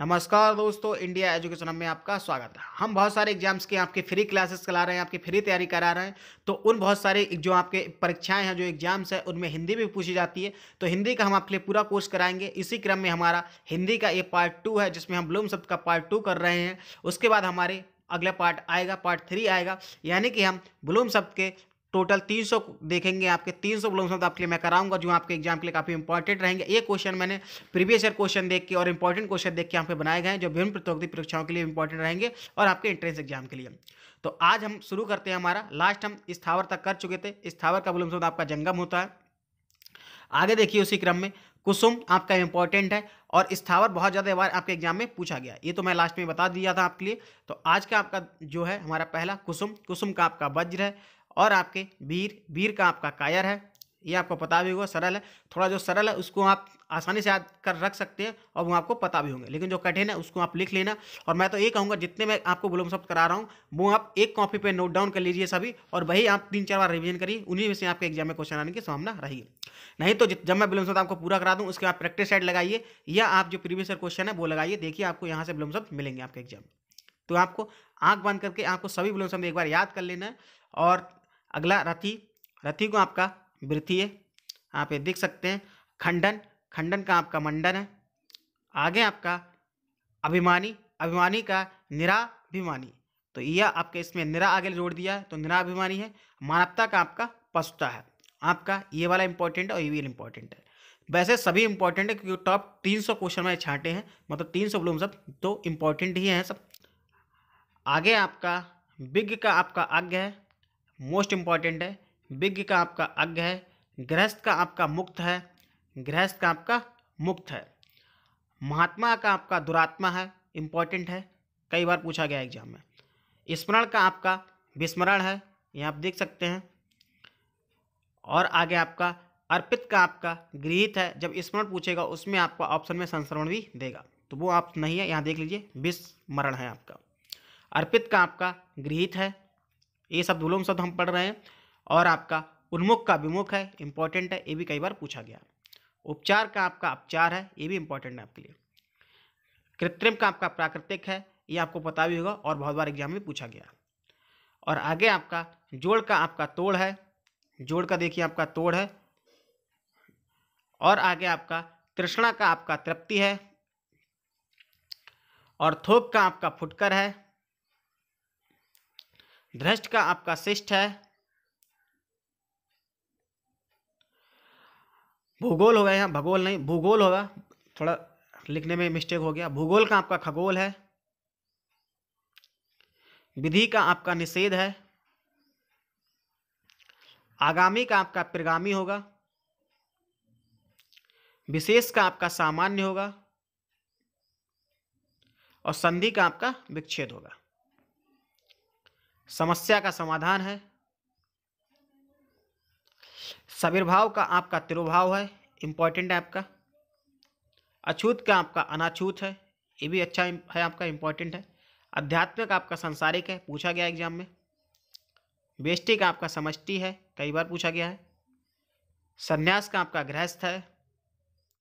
नमस्कार दोस्तों India education में आपका स्वागत है हम बहुत सारे एग्जाम्स के आपके फ्री क्लासेस करा रहे हैं आपकी फ्री तैयारी करा रहे हैं तो उन बहुत सारे जो आपके परीक्षाएं हैं जो एग्जाम्स हैं उनमें हिंदी भी पूछी जाती है तो हिंदी का हम आपके लिए पूरा कोर्स कराएंगे इसी क्रम में हमारा हिंदी का ये पार्ट टू है जिसमें हम ब्लूम शब्द का पार्ट टू कर रहे हैं उसके बाद हमारे अगला पार्ट आएगा पार्ट थ्री आएगा यानी कि हम ब्लूम शब्द के टोटल 300 देखेंगे आपके 300 सौ ब्लॉग आपके लिए मैं कराऊंगा जो आपके एग्जाम के लिए काफ़ी इंपॉर्टेंट रहेंगे ये क्वेश्चन मैंने प्रीवियस ईयर क्वेश्चन देख के और इंपॉर्टेंट क्वेश्चन देख के यहाँ पे बनाए गए हैं जो विभिन्न प्रतियोगी परीक्षाओं के लिए इंपॉर्टेंट रहेंगे और आपके एंट्रेंस एग्जाम के लिए तो आज हम शुरू करते हैं हमारा लास्ट हम स्थावर तक कर चुके थे स्थावर का ब्लॉग आपका जंगम होता है आगे देखिए उसी क्रम में कुसुम आपका इंपॉर्टेंट है और स्थावर बहुत ज़्यादा बार आपके एग्जाम में पूछा गया ये तो मैं लास्ट में बता दिया था आपके लिए तो आज का आपका जो है हमारा पहला कुसुम कुसुम का आपका वज्र है और आपके वीर वीर का आपका कायर है ये आपको पता भी होगा सरल है थोड़ा जो सरल है उसको आप आसानी से याद कर रख सकते हैं और वो आपको पता भी होंगे लेकिन जो कठिन है उसको आप लिख लेना और मैं तो ये कहूँगा जितने मैं आपको बुलम शब्द करा रहा हूँ वो आप एक कॉपी पे नोट डाउन कर लीजिए सभी और वही आप तीन चार बार रिवीजन करिए उन्हीं में से आपके एग्जाम में क्वेश्चन आने की संभावना है नहीं तो जब मैं बिलम शब्द आपको पूरा करा दूँ उसके बाद प्रैक्टिस साइड लगाइए या आप जो प्रीवियस क्वेश्चन है वो लगाइए देखिए आपको यहाँ से बिलम शब्द मिलेंगे आपके एग्जाम तो आपको आँख बंद करके आपको सभी बिलम शब्द एक बार याद कर लेना है और अगला रथी रथी को आपका है आप ये देख सकते हैं खंडन खंडन का आपका मंडन है आगे आपका अभिमानी अभिमानी का निराभिमानी तो यह आपके इसमें निरा आगे जोड़ दिया है तो निराभिमानी है मानवता का आपका पशुता है आपका ये वाला इंपॉर्टेंट है और ये भी इंपॉर्टेंट है वैसे सभी इंपॉर्टेंट है क्योंकि टॉप तीन सौ क्वेश्चन में छांटे हैं मतलब तीन सौ ब्लूम सब तो इंपॉर्टेंट ही हैं सब आगे आपका बिग का आपका आज्ञा है मोस्ट इम्पॉर्टेंट है विज्ञ का आपका अज्ञ है गृहस्थ का आपका मुक्त है गृहस्थ का आपका मुक्त है महात्मा का आपका दुरात्मा है इम्पॉर्टेंट है कई बार पूछा गया एग्जाम में स्मरण का आपका विस्मरण है ये आप देख सकते हैं और आगे आपका अर्पित का आपका गृहित है जब स्मरण पूछेगा उसमें आपका ऑप्शन में संस्मरण भी देगा तो वो आप नहीं है यहाँ देख लीजिए विस्मरण है आपका अर्पित का आपका गृहित है ये शब्द विलोम शब्द हम पढ़ रहे हैं और आपका उन्मुख का विमुख है इंपॉर्टेंट है ये भी कई बार पूछा गया उपचार का आपका उपचार है ये भी इंपॉर्टेंट है आपके लिए कृत्रिम का आपका प्राकृतिक है ये आपको पता भी होगा और बहुत बार एग्जाम में पूछा गया और आगे आपका जोड़ का आपका तोड़ है जोड़ का देखिए आपका तोड़ है और आगे आपका तृष्णा का आपका तृप्ति है और थोक का आपका फुटकर है भ्रष्ट का आपका शिष्ट है भूगोल होगा यहाँ भूगोल नहीं भूगोल होगा थोड़ा लिखने में मिस्टेक हो गया भूगोल का आपका खगोल है विधि का आपका निषेध है आगामी का आपका प्रगामी होगा विशेष का आपका सामान्य होगा और संधि का आपका विच्छेद होगा समस्या का समाधान है सविर्भाव का आपका तिरुभाव है इम्पॉर्टेंट है आपका अछूत का आपका अनाछूत है ये भी अच्छा है आपका इम्पॉर्टेंट है का आपका संसारिक है पूछा गया एग्जाम में बेष्टि का आपका समष्टि है कई बार पूछा गया है संन्यास का आपका गृहस्थ है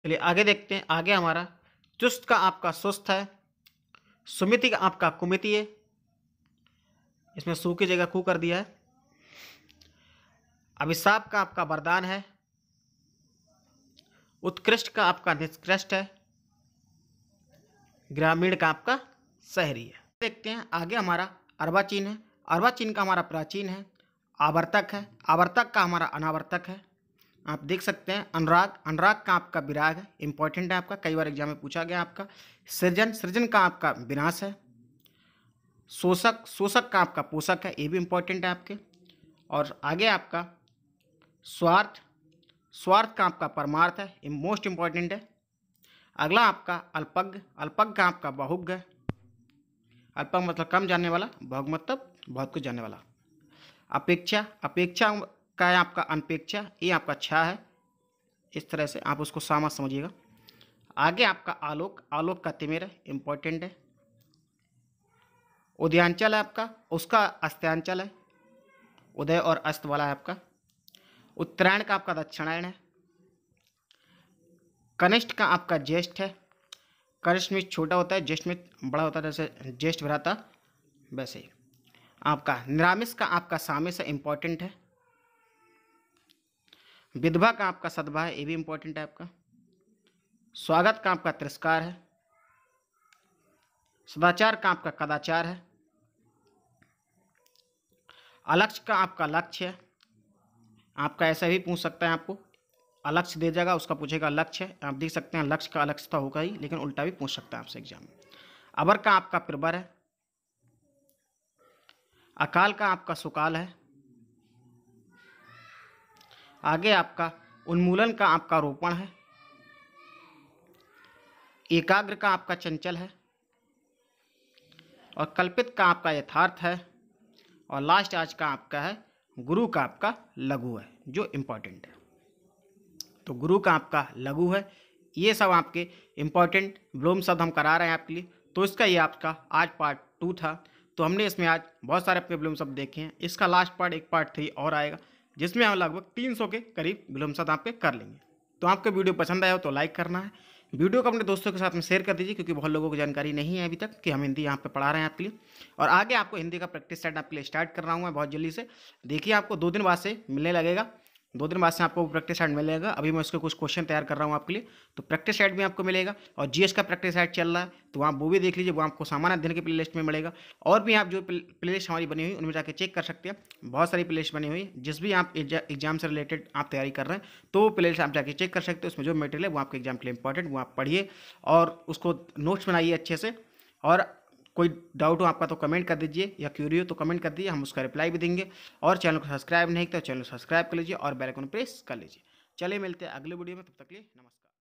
चलिए आगे देखते हैं आगे हमारा चुस्त का आपका सुस्त है सुमिति का आपका कुमिति है इसमें सू की जगह कू कर दिया है अभिशाप का आपका वरदान है उत्कृष्ट का आपका निष्कृष्ट है ग्रामीण का आपका शहरी है देखते हैं आगे हमारा चीन है चीन का हमारा प्राचीन है आवर्तक है आवर्तक का हमारा अनावर्तक है आप देख सकते हैं अनुराग अनुराग का आपका विराग है इंपॉर्टेंट है आपका कई बार एग्जाम में पूछा गया आपका सृजन सृजन का आपका विनाश है शोषक शोषक का आपका पोषक है ये भी इम्पोर्टेंट है आपके और आगे आपका स्वार्थ स्वार्थ का आपका परमार्थ है ये मोस्ट इम्पॉर्टेंट है अगला आपका अल्पज्ञ अल्पज्ञ का आपका बहुज्ञ है अल्पज्ञ मतलब कम जानने वाला बहुग मतलब बहुत कुछ जानने वाला अपेक्षा अपेक्षा का है आपका अनपेक्षा ये आपका अच्छा है इस तरह से आप उसको सामा समझिएगा आगे आपका आलोक आलोक का तिमेर है इम्पॉर्टेंट है उदयांचल है आपका उसका अस्त्यांचल है उदय और अस्त वाला है आपका उत्तरायण का आपका दक्षिणायण है कनिष्ठ का आपका ज्येष्ठ है कनिष्ठ में छोटा होता है ज्येष्ठ में बड़ा होता है जैसे ज्येष्ठ भराता वैसे ही आपका निरामिष का आपका सामिस इंपॉर्टेंट है विधवा का आपका सद्भा है ये भी इंपॉर्टेंट है आपका स्वागत का आपका तिरस्कार है सदाचार का आपका कदाचार है अलक्ष्य का आपका लक्ष्य है आपका ऐसा भी पूछ सकता है आपको अलक्ष्य दे जाएगा उसका पूछेगा लक्ष्य आप देख सकते हैं लक्ष्य का अलक्ष्य तो होगा ही लेकिन उल्टा भी पूछ सकता है आपसे एग्जाम में अबर का आपका प्रबर है अकाल का आपका सुकाल है आगे आपका उन्मूलन का आपका रोपण है एकाग्र का आपका चंचल है और कल्पित का आपका यथार्थ है और लास्ट आज का आपका है गुरु का आपका लघु है जो इम्पॉर्टेंट है तो गुरु का आपका लघु है ये सब आपके इम्पॉर्टेंट ब्लोम शब्द हम करा रहे हैं आपके लिए तो इसका ये आपका आज पार्ट टू था तो हमने इसमें आज बहुत सारे अपने ब्लोम शब्द देखे हैं इसका लास्ट पार्ट एक पार्ट थ्री और आएगा जिसमें हम लगभग तीन सौ के करीब ब्लोम शब्द आपके कर लेंगे तो आपको वीडियो पसंद आया हो तो लाइक करना है वीडियो को अपने दोस्तों के साथ में शेयर कर दीजिए क्योंकि बहुत लोगों को जानकारी नहीं है अभी तक कि हम हिंदी यहाँ पे पढ़ा रहे हैं आपके लिए और आगे आपको हिंदी का प्रैक्टिस सेट आपके लिए स्टार्ट कर रहा हूँ मैं बहुत जल्दी से देखिए आपको दो दिन बाद से मिलने लगेगा दो दिन बाद से आपको प्रैक्टिस सेट मिलेगा अभी मैं उसके कुछ क्वेश्चन तैयार कर रहा हूँ आपके लिए तो प्रैक्टिस सेट भी आपको मिलेगा और जीएस का प्रैक्टिस सेट चल रहा है तो आप वो भी देख लीजिए वो आपको सामान्य अध्ययन के प्लेलिस्ट में मिलेगा और भी आप जो प्लेलिस्ट हमारी बनी हुई उनमें जाकर चेक कर सकते हैं बहुत सारी प्लेलिस्ट बनी हुई जिस भी आप एग्जाम से रिलेटेड आप तैयारी कर रहे हैं तो वो प्लेलिस्ट आप जाकर चेक कर सकते हैं उसमें जो मटेरियल है वो आपके एग्जाम के लिए इंपॉर्टेंट वो आप पढ़िए और उसको नोट्स बनाइए अच्छे से और कोई डाउट हो आपका तो कमेंट कर दीजिए या क्यूरी हो तो कमेंट कर दीजिए हम उसका रिप्लाई भी देंगे और चैनल को सब्सक्राइब नहीं किया तो चैनल सब्सक्राइब कर लीजिए और बेलकॉन प्रेस कर लीजिए चलिए मिलते हैं अगले वीडियो में तब तक लिए नमस्कार